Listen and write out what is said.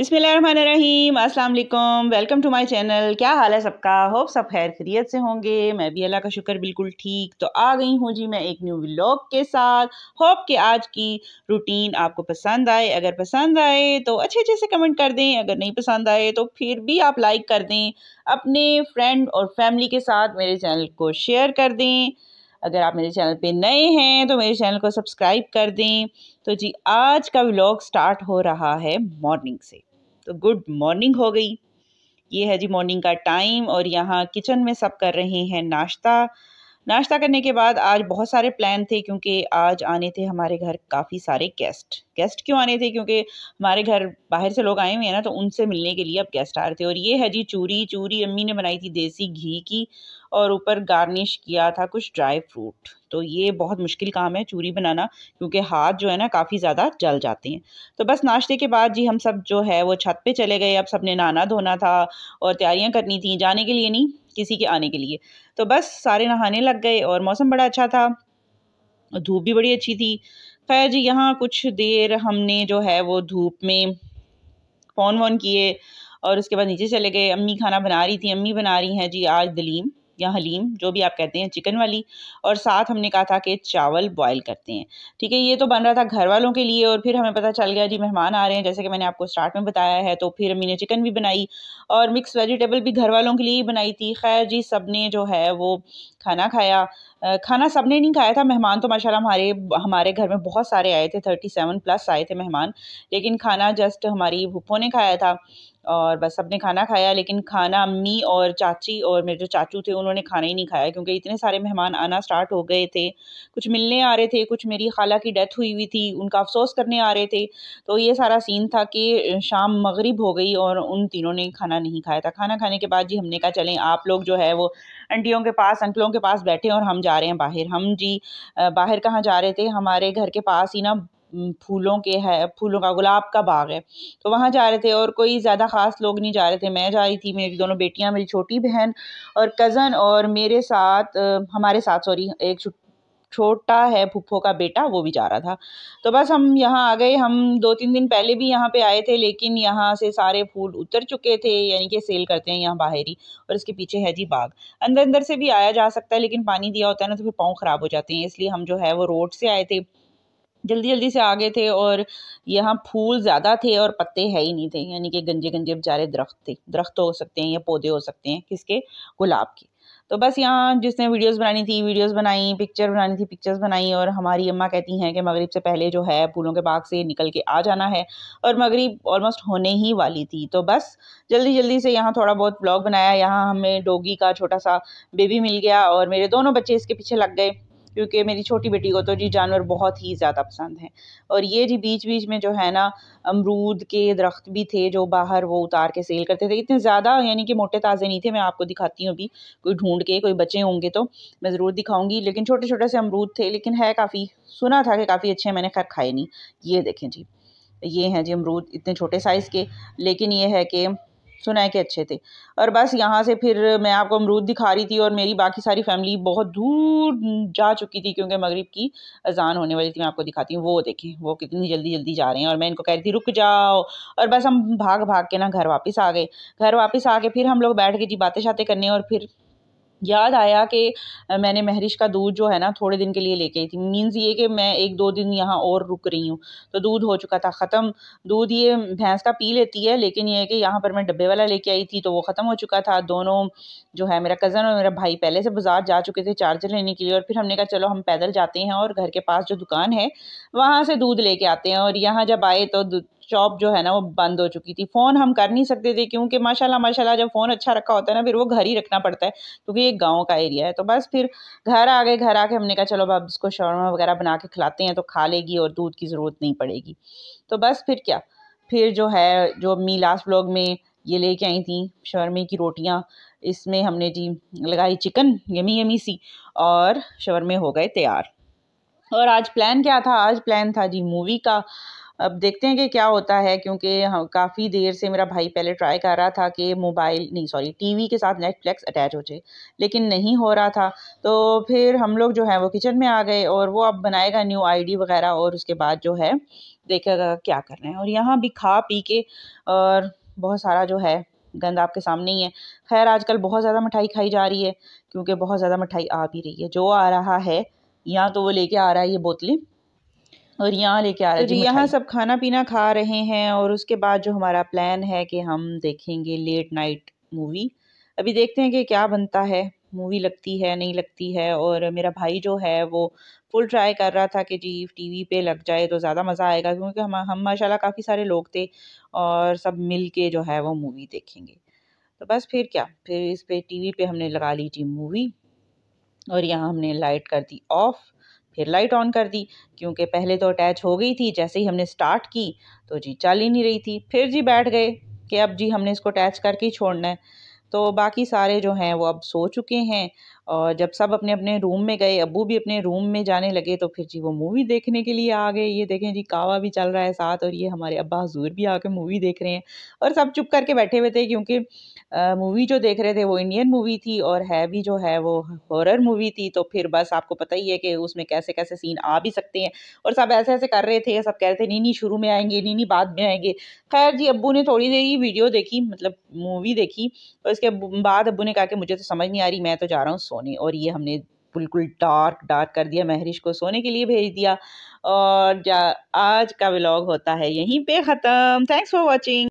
बिसमीम अस्सलाम welcome to my channel क्या हाल है सबका होप सब खैर खरीत से होंगे मैं भी अल्लाह का शुक्र बिल्कुल ठीक तो आ गई हूँ जी मैं एक न्यू व्लॉग के साथ होप कि आज की रूटीन आपको पसंद आए अगर पसंद आए तो अच्छे अच्छे से कमेंट कर दें अगर नहीं पसंद आए तो फिर भी आप लाइक कर दें अपने फ्रेंड और फैमिली के साथ मेरे चैनल को शेयर कर दें अगर आप मेरे चैनल पे नए हैं तो मेरे चैनल को सब्सक्राइब कर दें तो जी आज का व्लॉग स्टार्ट हो रहा है मॉर्निंग से गुड तो मॉर्निंग हो गई ये है जी मॉर्निंग का टाइम और यहाँ किचन में सब कर रहे हैं नाश्ता नाश्ता करने के बाद आज बहुत सारे प्लान थे क्योंकि आज आने थे हमारे घर काफ़ी सारे गेस्ट गेस्ट क्यों आने थे क्योंकि हमारे घर बाहर से लोग आए हुए हैं ना तो उनसे मिलने के लिए अब गेस्ट आ रहे थे और ये है जी चूरी चूरी अम्मी ने बनाई थी देसी घी की और ऊपर गार्निश किया था कुछ ड्राई फ्रूट तो ये बहुत मुश्किल काम है चूरी बनाना क्योंकि हाथ जो है ना काफ़ी ज़्यादा जल जाते हैं तो बस नाश्ते के बाद जी हम सब जो है वो छत पे चले गए अब ने नहाना धोना था और तैयारियाँ करनी थी जाने के लिए नहीं किसी के आने के लिए तो बस सारे नहाने लग गए और मौसम बड़ा अच्छा था धूप भी बड़ी अच्छी थी खैर जी यहाँ कुछ देर हमने जो है वो धूप में फ़ोन वोन किए और उसके बाद नीचे चले गए अम्मी खाना बना रही थी अम्मी बना रही हैं जी आज दलीम या हलीम जो भी आप कहते हैं चिकन वाली और साथ हमने कहा था कि चावल बॉयल करते हैं ठीक है ये तो बन रहा था घर वालों के लिए और फिर हमें पता चल गया जी मेहमान आ रहे हैं जैसे कि मैंने आपको स्टार्ट में बताया है तो फिर अम्मी ने चिकन भी बनाई और मिक्स वेजिटेबल भी घर वालों के लिए ही बनाई थी खैर जी सब ने जो है वो खाना खाया खाना सब ने नहीं खाया था मेहमान तो माशाल्लाह हमारे हमारे घर में बहुत सारे आए थे थर्टी सेवन प्लस आए थे मेहमान लेकिन खाना जस्ट हमारी भुप्पो ने खाया था और बस सबने खाना खाया लेकिन खाना अम्मी और चाची और मेरे जो चाचू थे उन्होंने खाना ही नहीं खाया क्योंकि इतने सारे मेहमान आना स्टार्ट हो गए थे कुछ मिलने आ रहे थे कुछ मेरी खाला की डेथ हुई हुई थी उनका अफसोस करने आ रहे थे तो ये सारा सीन था कि शाम मगरिब हो गई और उन तीनों ने खाना नहीं खाया था खाना खाने के बाद जी हमने कहा चलें आप लोग जो है वो अंटियों के पास अंकलों के पास बैठे और हम जा रहे हैं बाहर हम जी बाहर कहाँ जा रहे थे हमारे घर के पास ही ना फूलों के है फूलों का गुलाब का बाग है तो वहाँ जा रहे थे और कोई ज़्यादा ख़ास लोग नहीं जा रहे थे मैं जा रही थी मेरी दोनों बेटियाँ मेरी छोटी बहन और कज़न और मेरे साथ हमारे साथ सॉरी एक छोटा है फुफ्फो का बेटा वो भी जा रहा था तो बस हम यहाँ आ गए हम दो तीन दिन पहले भी यहाँ पे आए थे लेकिन यहाँ से सारे फूल उतर चुके थे यानी कि सेल करते हैं यहाँ बाहरी और इसके पीछे है जी बाग अंदर अंदर से भी आया जा सकता है लेकिन पानी दिया होता है ना तो फिर पाँव ख़राब हो जाते हैं इसलिए हम जो है वो रोड से आए थे जल्दी जल्दी से आ गए थे और यहाँ फूल ज़्यादा थे और पत्ते है ही नहीं थे यानी कि गंजे गंजे बेचारे दरख्त थे दरख्त हो सकते हैं या पौधे हो सकते हैं किसके गुलाब के तो बस यहाँ जिसने वीडियोस बनानी थी वीडियोस बनाई पिक्चर बनानी थी पिक्चर्स बनाई और हमारी अम्मा कहती हैं कि मगरिब से पहले जो है फूलों के बाग से निकल के आ जाना है और मगरिब ऑलमोस्ट होने ही वाली थी तो बस जल्दी जल्दी से यहाँ थोड़ा बहुत ब्लॉग बनाया यहाँ हमें डोगी का छोटा सा बेबी मिल गया और मेरे दोनों बच्चे इसके पीछे लग गए क्योंकि मेरी छोटी बेटी को तो जी जानवर बहुत ही ज़्यादा पसंद हैं और ये जी बीच बीच में जो है ना अमरूद के दरख्त भी थे जो बाहर वो उतार के सेल करते थे इतने ज़्यादा यानी कि मोटे ताज़े नहीं थे मैं आपको दिखाती हूँ अभी कोई ढूंढ के कोई बचे होंगे तो मैं ज़रूर दिखाऊंगी लेकिन छोटे छोटे से अमरूद थे लेकिन है काफ़ी सुना था कि काफ़ी अच्छे मैंने खैर खाए नहीं ये देखें जी ये हैं जी अमरूद इतने छोटे साइज़ के लेकिन ये है कि सुना है कि अच्छे थे और बस यहाँ से फिर मैं आपको अमरूद दिखा रही थी और मेरी बाकी सारी फैमिली बहुत दूर जा चुकी थी क्योंकि मगरिब की अजान होने वाली थी मैं आपको दिखाती हूँ वो देखें वो कितनी जल्दी जल्दी जा रहे हैं और मैं इनको कह रही थी रुक जाओ और बस हम भाग भाग के ना घर वापस आ गए घर वापस आ फिर हम लोग बैठ गए थी बातें शातें करने और फिर याद आया कि मैंने महरिश का दूध जो है ना थोड़े दिन के लिए लेके आई थी मीन्स ये कि मैं एक दो दिन यहाँ और रुक रही हूँ तो दूध हो चुका था ख़त्म दूध ये भैंस का पी लेती है लेकिन ये है कि यहाँ पर मैं डब्बे वाला लेके आई थी तो वो ख़त्म हो चुका था दोनों जो है मेरा कज़न और मेरा भाई पहले से बाजार जा चुके थे चार्जर लेने के लिए और फिर हमने कहा चलो हम पैदल जाते हैं और घर के पास जो दुकान है वहाँ से दूध लेके आते हैं और यहाँ जब आए तो शॉप जो है ना वो बंद हो चुकी थी फ़ोन हम कर नहीं सकते थे क्योंकि माशाल्लाह माशाल्लाह जब फ़ोन अच्छा रखा होता है ना फिर वो घर ही रखना पड़ता है क्योंकि ये गाँव का एरिया है तो बस फिर घर आ गए घर आके हमने कहा चलो अब इसको शौरमा वगैरह बना के खिलाते हैं तो खा लेगी और दूध की ज़रूरत नहीं पड़ेगी तो बस फिर क्या फिर जो है जो अम्मी लास्ट ब्लॉग में ये लेके आई थी शवरमे की रोटियाँ इसमें हमने जी लगाई चिकन यमी यमी सी और शवरमे हो गए तैयार और आज प्लान क्या था आज प्लान था जी मूवी का अब देखते हैं कि क्या होता है क्योंकि काफ़ी देर से मेरा भाई पहले ट्राई कर रहा था कि मोबाइल नहीं सॉरी टीवी के साथ नेटफ्लिक्स अटैच हो जाए लेकिन नहीं हो रहा था तो फिर हम लोग जो है वो किचन में आ गए और वो अब बनाएगा न्यू आईडी वगैरह और उसके बाद जो है देखेगा क्या करना है और यहाँ भी खा पी के और बहुत सारा जो है गंद आपके सामने ही है खैर आज बहुत ज़्यादा मिठाई खाई जा रही है क्योंकि बहुत ज़्यादा मिठाई आ भी रही है जो आ रहा है या तो वो लेके आ रहा है ये बोतलें और यहाँ लेके आ रहे हैं तो यहाँ सब खाना पीना खा रहे हैं और उसके बाद जो हमारा प्लान है कि हम देखेंगे लेट नाइट मूवी अभी देखते हैं कि क्या बनता है मूवी लगती है नहीं लगती है और मेरा भाई जो है वो फुल ट्राई कर रहा था कि जी टीवी पे लग जाए तो ज़्यादा मज़ा आएगा क्योंकि हम हम माशाल्लाह काफ़ी सारे लोग थे और सब मिल के जो है वो मूवी देखेंगे तो बस फिर क्या फिर इस पर टी वी पर हमने लगा ली जी मूवी और यहाँ हमने लाइट कर दी ऑफ़ फिर लाइट ऑन कर दी क्योंकि पहले तो अटैच हो गई थी जैसे ही हमने स्टार्ट की तो जी चल ही नहीं रही थी फिर जी बैठ गए कि अब जी हमने इसको अटैच करके ही छोड़ना है तो बाकी सारे जो हैं वो अब सो चुके हैं और जब सब अपने अपने रूम में गए अबू भी अपने रूम में जाने लगे तो फिर जी वो मूवी देखने के लिए आ गए ये देखें जी कावा भी चल रहा है साथ और ये हमारे अब्बा हजूर भी आके मूवी देख रहे हैं और सब चुप करके बैठे हुए थे क्योंकि मूवी जो देख रहे थे वो इंडियन मूवी थी और है भी जो है वो हॉरर मूवी थी तो फिर बस आपको पता ही है कि उसमें कैसे कैसे सीन आ भी सकते हैं और सब ऐसे ऐसे कर रहे थे सब कह रहे थे नीनी शुरू में आएंगे नीनी बाद में आएंगे खैर जी अबू ने थोड़ी देर ही वीडियो देखी मतलब मूवी देखी और इसके बाद अबू ने कहा कि मुझे तो समझ नहीं आ रही मैं तो जा रहा हूँ सोने और ये हमने बिल्कुल डार्क डार्क कर दिया महरिश को सोने के लिए भेज दिया और आज का व्लॉग होता है यहीं पे ख़त्म थैंक्स फॉर वॉचिंग